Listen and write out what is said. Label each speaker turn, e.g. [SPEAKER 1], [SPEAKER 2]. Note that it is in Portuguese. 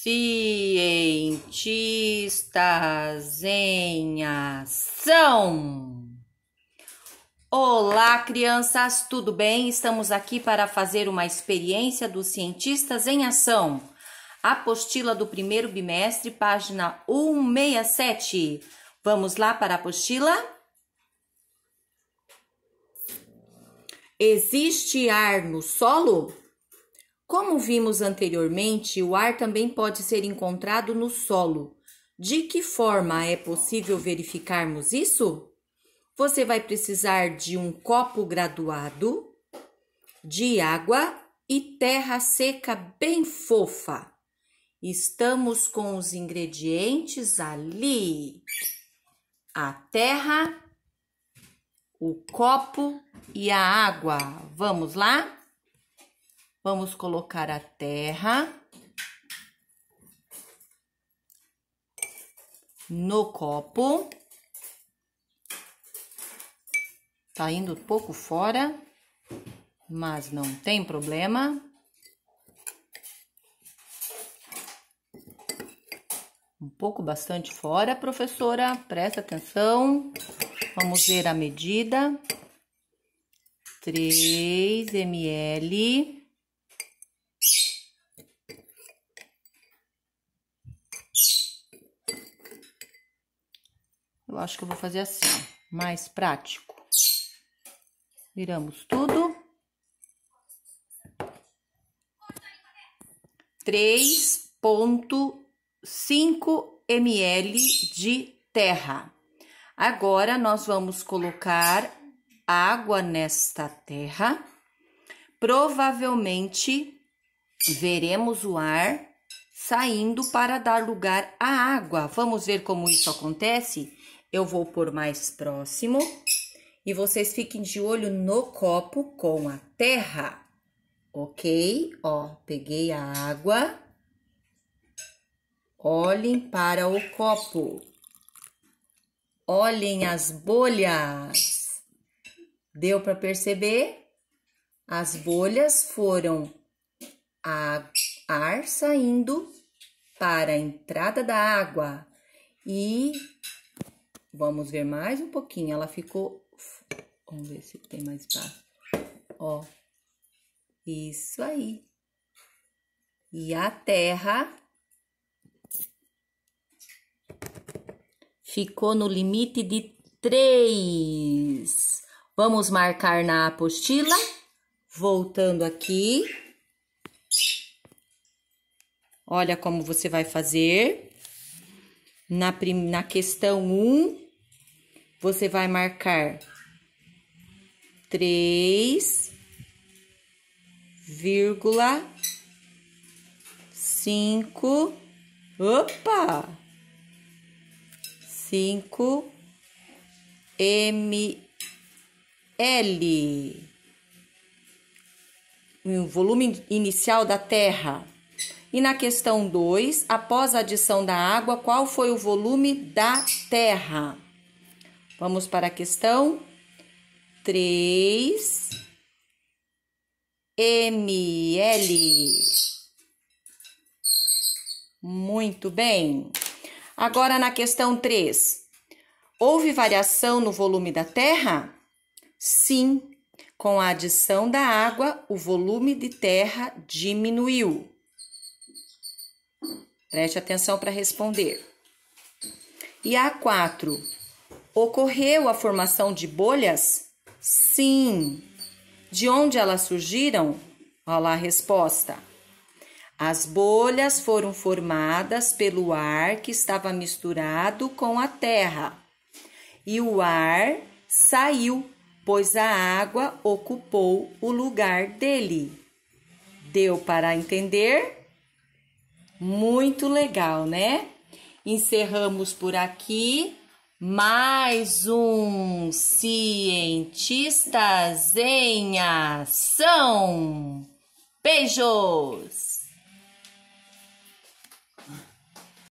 [SPEAKER 1] Cientistas em Ação! Olá, crianças, tudo bem? Estamos aqui para fazer uma experiência dos Cientistas em Ação. Apostila do primeiro bimestre, página 167. Vamos lá para a apostila? Existe ar no solo? Como vimos anteriormente, o ar também pode ser encontrado no solo. De que forma é possível verificarmos isso? Você vai precisar de um copo graduado, de água e terra seca bem fofa. Estamos com os ingredientes ali: a terra, o copo e a água. Vamos lá? Vamos colocar a terra no copo. Tá indo pouco fora, mas não tem problema. Um pouco bastante fora, professora, presta atenção. Vamos ver a medida. 3 ml Eu acho que eu vou fazer assim, ó, mais prático. Viramos tudo. Três ponto cinco ml de terra. Agora, nós vamos colocar água nesta terra. Provavelmente, veremos o ar saindo para dar lugar à água. Vamos ver como isso acontece? eu vou por mais próximo e vocês fiquem de olho no copo com a terra, ok? Ó, peguei a água, olhem para o copo, olhem as bolhas, deu para perceber? As bolhas foram a ar saindo para a entrada da água e Vamos ver mais um pouquinho. Ela ficou... Vamos ver se tem mais espaço. Ó. Isso aí. E a terra ficou no limite de 3. Vamos marcar na apostila. Voltando aqui. Olha como você vai fazer. Na, na questão 1, você vai marcar 3, vírgula 5, opa, 5 ml, o volume inicial da terra. E na questão 2, após a adição da água, qual foi o volume da terra? Vamos para a questão 3 ml. Muito bem. Agora na questão 3. Houve variação no volume da terra? Sim. Com a adição da água, o volume de terra diminuiu. Preste atenção para responder. E a 4. Ocorreu a formação de bolhas? Sim. De onde elas surgiram? Olha lá a resposta. As bolhas foram formadas pelo ar que estava misturado com a terra. E o ar saiu, pois a água ocupou o lugar dele. Deu para entender? Muito legal, né? Encerramos por aqui mais um Cientistas em Ação. Beijos!